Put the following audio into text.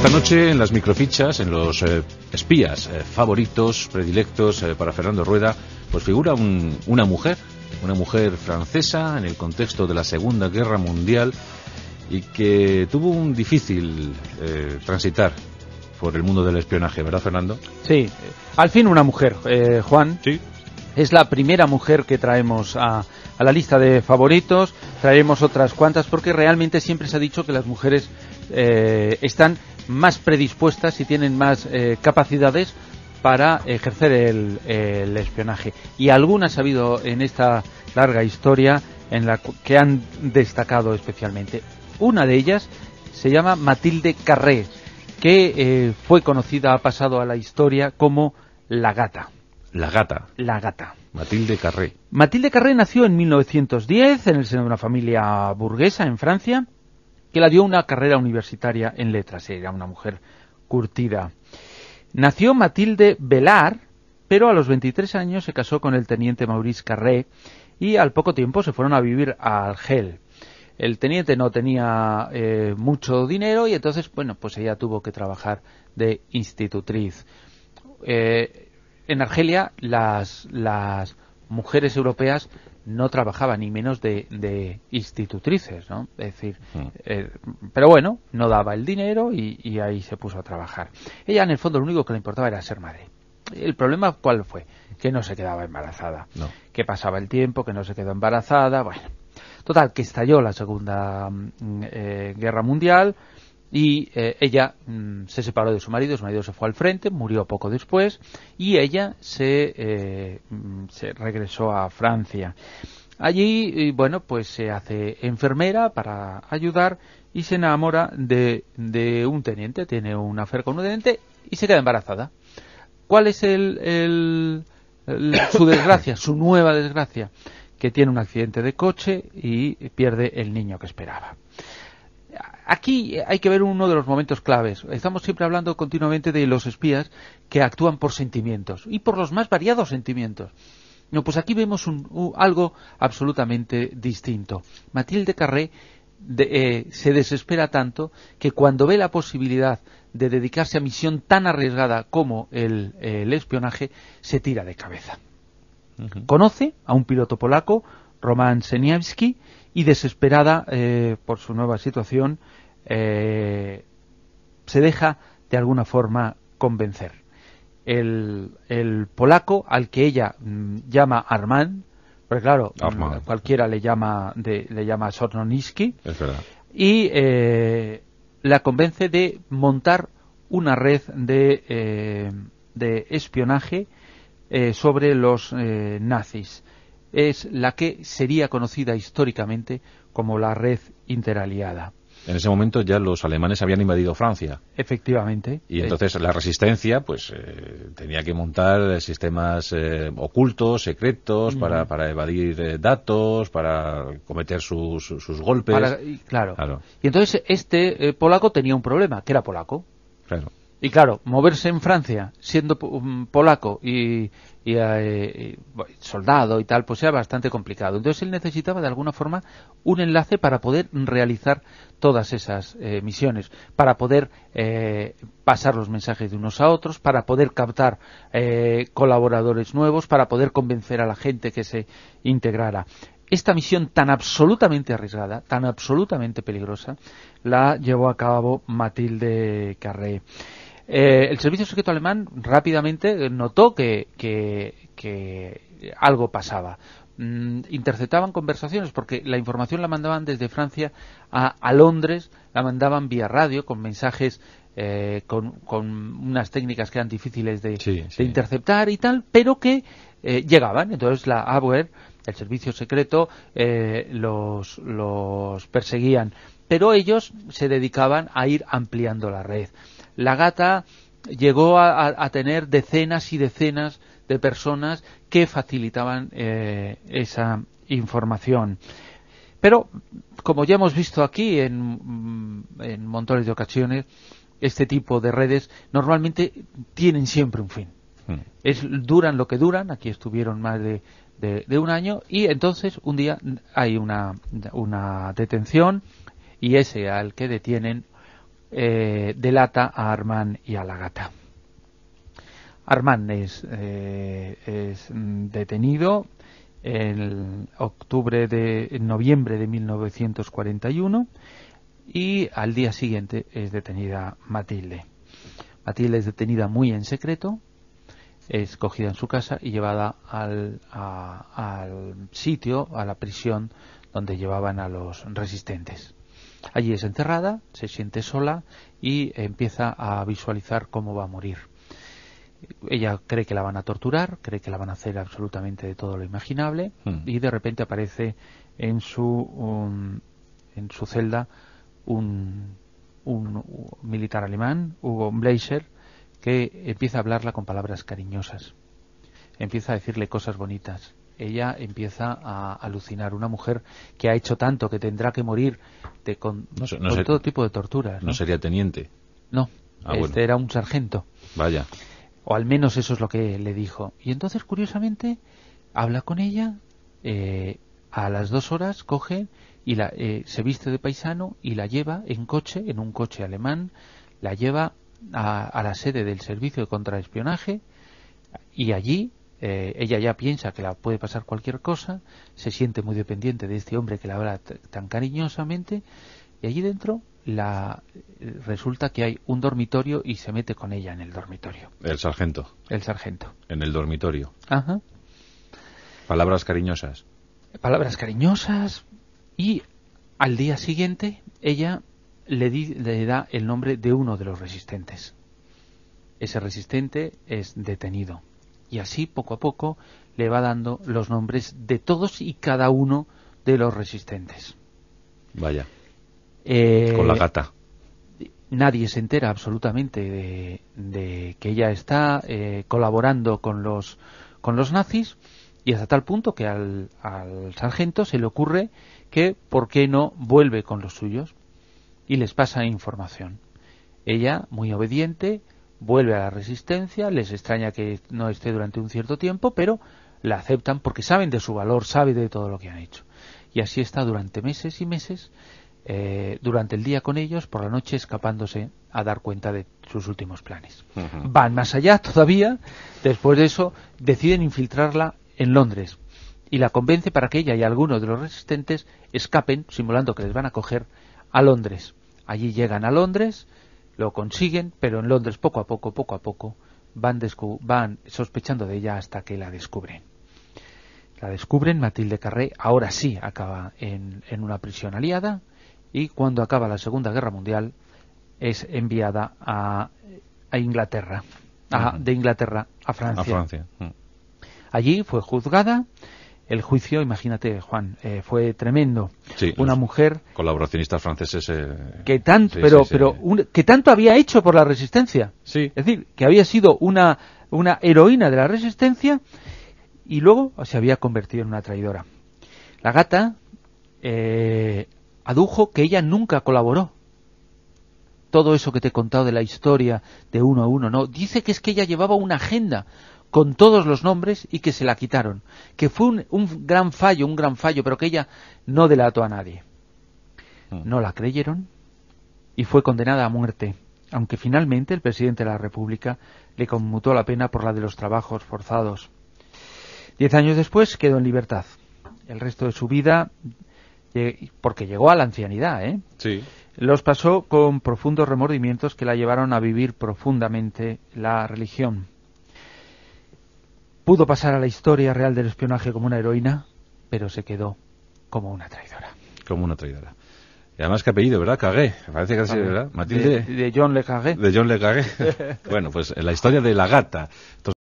Esta noche en las microfichas, en los eh, espías eh, favoritos, predilectos eh, para Fernando Rueda, pues figura una mujer, una mujer francesa en el contexto de la Segunda Guerra Mundial y que tuvo un difícil transitar por el mundo del espionaje, ¿verdad Fernando? Sí, al fin una mujer, Juan. Sí. Es la primera mujer que traemos a, la lista de favoritos. Traemos otras cuantas porque realmente siempre se ha dicho que las mujeres están más predispuestas y tienen más eh, capacidades para ejercer el, espionaje. Y algunas ha habido en esta larga historia en la que han destacado especialmente. Una de ellas se llama Matilde Carré, que eh, fue conocida, ha pasado a la historia como la gata. La gata. La gata. Matilde Carré. Matilde Carré nació en 1910 en el seno de una familia burguesa en Francia que la dio una carrera universitaria en letras. Eh, era una mujer curtida. Nació Matilde Velar, pero a los 23 años se casó con el teniente Maurice Carré y al poco tiempo se fueron a vivir a Argel. El teniente no tenía eh, mucho dinero y entonces, bueno, pues ella tuvo que trabajar de institutriz. Eh, en Argelia las, las mujeres europeas no trabajaba ni menos de, institutrices, ¿no? Es decir, mm. eh, pero bueno, no daba el dinero y, ahí se puso a trabajar. Ella en el fondo lo único que le importaba era ser madre. El problema cuál fue? Que no se quedaba embarazada. Que pasaba el tiempo, que no se quedó embarazada, bueno. Total, que estalló la Segunda mm, eh, Guerra Mundial, y eh, ella mm, se separó de su marido, su marido se fue al frente, murió poco después y ella se, eh, mm, regresó a Francia. Allí, bueno, pues se hace enfermera para ayudar y se enamora de, un teniente, tiene una afer con un teniente y se queda embarazada. ¿Cuál es el, su desgracia, su nueva desgracia? Que tiene un accidente de coche y pierde el niño que esperaba aquí hay que ver uno de los momentos claves. Estamos siempre hablando continuamente de los espías que actúan por sentimientos y por los más variados sentimientos. No, pues aquí vemos algo absolutamente distinto. Matilde Carré eh, se desespera tanto que cuando ve la posibilidad de dedicarse a misión tan arriesgada como el, espionaje, se tira de cabeza. Conoce a un piloto polaco Roman Seniavsky y desesperada eh, por su nueva situación eh, se deja de alguna forma convencer. El, polaco al que ella mm, llama Armand, porque claro, mm, cualquiera le llama, le llama Sornoniski, y eh, la convence de montar una red de espionaje sobre los nazis es la que sería conocida históricamente como la red interaliada. En ese momento ya los alemanes habían invadido Francia. Efectivamente. Y entonces la resistencia pues eh, tenía que montar sistemas eh, ocultos, secretos, para, evadir eh, datos, para cometer sus, golpes. claro. claro. Y entonces este polaco tenía un problema, que era polaco. Claro. Y claro, moverse en Francia siendo mm, polaco eh, y, soldado y tal, pues era bastante complicado. Entonces él necesitaba de alguna forma un enlace para poder realizar todas esas eh, misiones, para poder eh, pasar los mensajes de unos a otros, para poder captar colaboradores nuevos, para poder convencer a la gente que se integrara esta misión tan absolutamente arriesgada, tan absolutamente peligrosa, la llevó a cabo Matilde Carré. Eh, el servicio secreto alemán rápidamente notó que, algo pasaba. Mm, interceptaban conversaciones porque la información la mandaban desde Francia a, Londres, la mandaban vía radio con mensajes eh, con, unas técnicas que eran difíciles de, interceptar y tal, pero que eh, llegaban. Entonces la AWER, el servicio secreto, los, los perseguían, pero ellos se dedicaban a ir ampliando la red. La gata llegó a, tener decenas y decenas de personas que facilitaban eh, esa información. Pero, como ya hemos visto aquí mm, en, montones de ocasiones, este tipo de redes normalmente tienen siempre un fin. Hmm. Es, duran lo que duran, aquí estuvieron más de, un año, y entonces un día hay una, una detención y ese al que detienen eh, delata a Armand y a la gata. Armand es, eh, mm, detenido en octubre de noviembre de 1941 y al día siguiente es detenida Matilde. Matilde es detenida muy en secreto, es cogida en su casa y llevada al sitio, a la prisión donde llevaban a los resistentes. Allí es encerrada, se siente sola y empieza a visualizar cómo va a morir. Ella cree que la van a torturar, cree que la van a hacer absolutamente de todo lo imaginable hmm. y de repente aparece en su, um, en su celda un, un, militar alemán, Hugo Bleicher, que empieza a hablarla con palabras cariñosas, empieza a decirle cosas bonitas, ella empieza a alucinar. Una mujer que ha hecho tanto, que tendrá que morir de, con, todo tipo de torturas. ¿no? sería teniente? No, ah, este era un sargento. Vaya. O al menos eso es lo que le dijo. Y entonces, curiosamente, habla con ella, eh, a las dos horas coge y la, eh, se viste de paisano y la lleva en coche, en un coche alemán, la lleva a, a la sede del Servicio de Contraespionaje y allí eh, ella ya piensa que la puede pasar cualquier cosa, se siente muy dependiente de este hombre que la habla tan cariñosamente y allí dentro la resulta que hay un dormitorio y se mete con ella en el dormitorio. El sargento. El sargento. En el dormitorio. Ajá. Palabras cariñosas. Palabras cariñosas y al día siguiente ella le da el nombre de uno de los resistentes. Ese resistente es detenido y así poco a poco le va dando los nombres de todos y cada uno de los resistentes. Vaya. Eh, con la gata. Nadie se entera absolutamente de, que ella está eh, colaborando con los, con los nazis y hasta tal punto que al, al sargento se le ocurre que por qué no vuelve con los suyos y les pasa información. Ella, muy obediente, vuelve a la resistencia, les extraña que no esté durante un cierto tiempo, pero la aceptan porque saben de su valor, saben de todo lo que han hecho. Y así está durante meses y meses, eh, durante el día con ellos, por la noche escapándose a dar cuenta de sus últimos planes. Van más allá todavía, después de eso deciden infiltrarla en Londres y la convence para que ella y algunos de los resistentes escapen, simulando que les van a coger, a Londres. Allí llegan a Londres, lo consiguen, pero en Londres poco a poco, poco a poco, van, van sospechando de ella hasta que la descubren. La descubren, Matilde Carré ahora sí acaba en, una prisión aliada y cuando acaba la Segunda Guerra Mundial es enviada a, a Inglaterra, a, de Inglaterra a A Francia. Mm. Allí fue juzgada el juicio, imagínate, Juan, eh, fue tremendo. una mujer colaboracionista francesa eh, que tanto, pero, que tanto había hecho por la resistencia. Sí. Es decir, que había sido una una heroína de la resistencia y luego se había convertido en una traidora. La gata eh, adujo que ella nunca colaboró. Todo eso que te he contado de la historia de uno a uno, no. Dice que es que ella llevaba una agenda con todos los nombres y que se la quitaron, que fue un, gran fallo, un gran fallo, pero que ella no delató a nadie. Mm. No la creyeron y fue condenada a muerte, aunque finalmente el presidente de la República le conmutó la pena por la de los trabajos forzados. Diez años después quedó en libertad. El resto de su vida, eh, porque llegó a la ancianidad, ¿eh? Los pasó con profundos remordimientos que la llevaron a vivir profundamente la religión. Pudo pasar a la historia real del espionaje como una heroína, pero se quedó como una traidora. Como una traidora. Y además que apellido, ¿verdad? Cagué. Parece que así, ¿verdad? Matilde. De, John Le Cagué. De John Le Cagué. bueno, pues la historia de la gata.